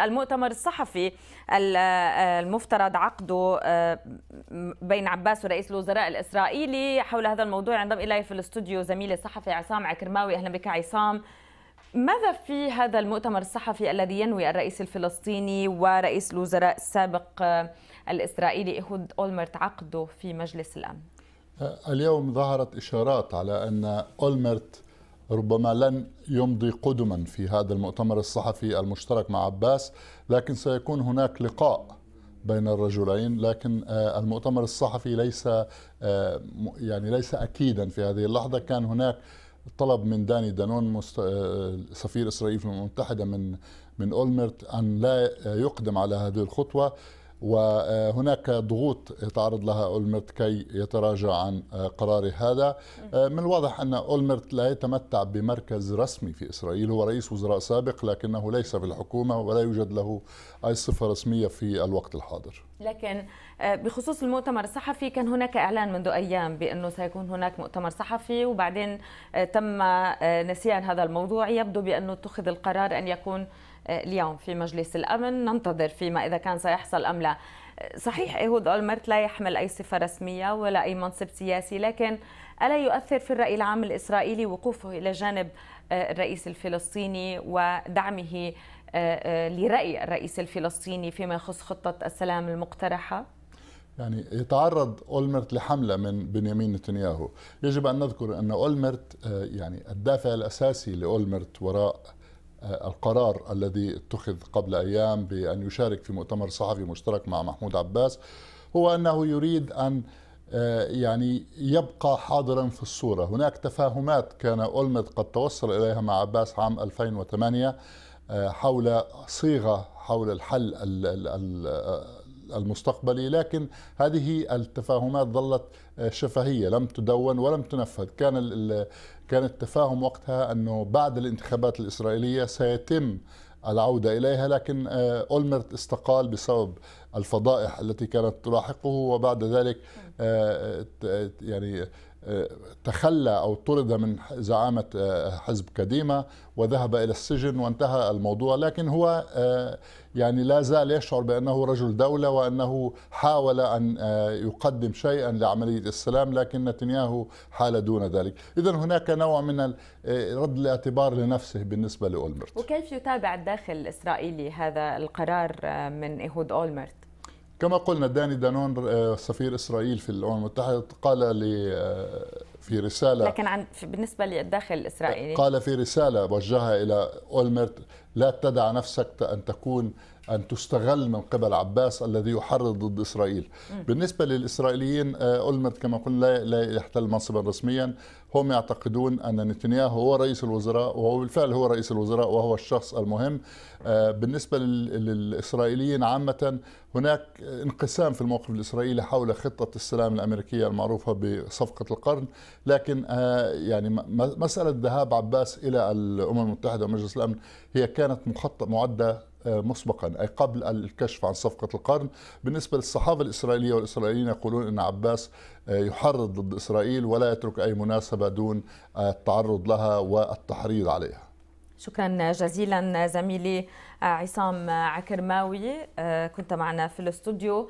المؤتمر الصحفي المفترض عقده آه، بين عباس ورئيس الوزراء الإسرائيلي حول هذا الموضوع ينضم إلي في الاستوديو زميلي الصحفي عصام عكرماوي أهلا بك عصام ماذا في هذا المؤتمر الصحفي الذي ينوي الرئيس الفلسطيني ورئيس الوزراء السابق آه، الإسرائيلي إيهود أولمرت عقده في مجلس الأمن؟ آه، اليوم ظهرت إشارات على أن أولمرت ربما لن يمضي قدما في هذا المؤتمر الصحفي المشترك مع عباس لكن سيكون هناك لقاء بين الرجلين لكن آه، المؤتمر الصحفي ليس آه، يعني ليس اكيدا في هذه اللحظه كان هناك طلب من داني دانون آه، سفير اسرائيل في الامم المتحده من من اولمرت ان لا يقدم على هذه الخطوه وهناك ضغوط يتعرض لها أولمرت كي يتراجع عن قراره هذا من الواضح أن أولمرت لا يتمتع بمركز رسمي في إسرائيل هو رئيس وزراء سابق لكنه ليس في الحكومة ولا يوجد له أي صفة رسمية في الوقت الحاضر لكن آه، بخصوص المؤتمر الصحفي كان هناك إعلان منذ أيام بأنه سيكون هناك مؤتمر صحفي وبعدين آه، تم آه، نسيان هذا الموضوع يبدو بأنه اتخذ القرار أن يكون اليوم في مجلس الأمن ننتظر فيما إذا كان سيحصل أم لا صحيح إيهود أولمرت لا يحمل أي صفة رسمية ولا أي منصب سياسي لكن ألا يؤثر في الرأي العام الإسرائيلي وقوفه إلى جانب آه، الرئيس الفلسطيني ودعمه آه، آه، لرأي الرئيس الفلسطيني فيما يخص خطة السلام المقترحة؟ يعني يتعرض اولمرت لحمله من بنيامين نتنياهو، يجب ان نذكر ان اولمرت يعني الدافع الاساسي لاولمرت وراء آه، القرار الذي اتخذ قبل أيام بأن يشارك في مؤتمر صحفي مشترك مع محمود عباس هو أنه يريد أن آه، يعني يبقى حاضرا في الصورة هناك تفاهمات كان أولمد قد توصل إليها مع عباس عام 2008 آه، حول صيغة حول الحل المستقبلي لكن هذه التفاهمات ظلت آه، شفهية لم تدون ولم تنفذ كان كان التفاهم وقتها أنه بعد الانتخابات الإسرائيلية سيتم العودة إليها لكن آه، أولمرت استقال بسبب الفضائح التي كانت تلاحقه وبعد ذلك آه، يعني تخلى أو طرد من زعامة آه، حزب قديمة وذهب إلى السجن وانتهى الموضوع لكن هو آه، يعني لا زال يشعر بأنه رجل دولة وأنه حاول أن آه، يقدم شيئا لعملية السلام لكن نتنياهو حال دون ذلك إذا هناك نوع من رد الاعتبار لنفسه بالنسبة لأولمرت وكيف يتابع الداخل الإسرائيلي هذا القرار من إيهود أولمرت؟ كما قلنا داني دانون آه، سفير اسرائيل في الامم المتحده قال لي آه، في رساله لكن عن بالنسبه للداخل الاسرائيلي قال في رساله وجهها الى اولمرت لا تدع نفسك أن تكون أن تستغل من قبل عباس الذي يحرض ضد إسرائيل بالنسبة للإسرائيليين أولمرت آه، كما قلنا لا يحتل منصبا رسميا هم يعتقدون أن نتنياهو هو رئيس الوزراء وهو بالفعل هو رئيس الوزراء وهو الشخص المهم آه، بالنسبة للإسرائيليين عامة هناك انقسام في الموقف الإسرائيلي حول خطة السلام الأمريكية المعروفة بصفقة القرن لكن آه، يعني مسألة ذهاب عباس إلى الأمم المتحدة ومجلس الأمن هي كان كانت مخطط معدة آه، مسبقا أي قبل الكشف عن صفقة القرن بالنسبة للصحافة الإسرائيلية والإسرائيليين يقولون أن عباس آه، يحرض ضد إسرائيل ولا يترك أي مناسبة دون التعرض لها والتحريض عليها شكرا جزيلا زميلي آه، عصام عكرماوي كنت معنا في الاستوديو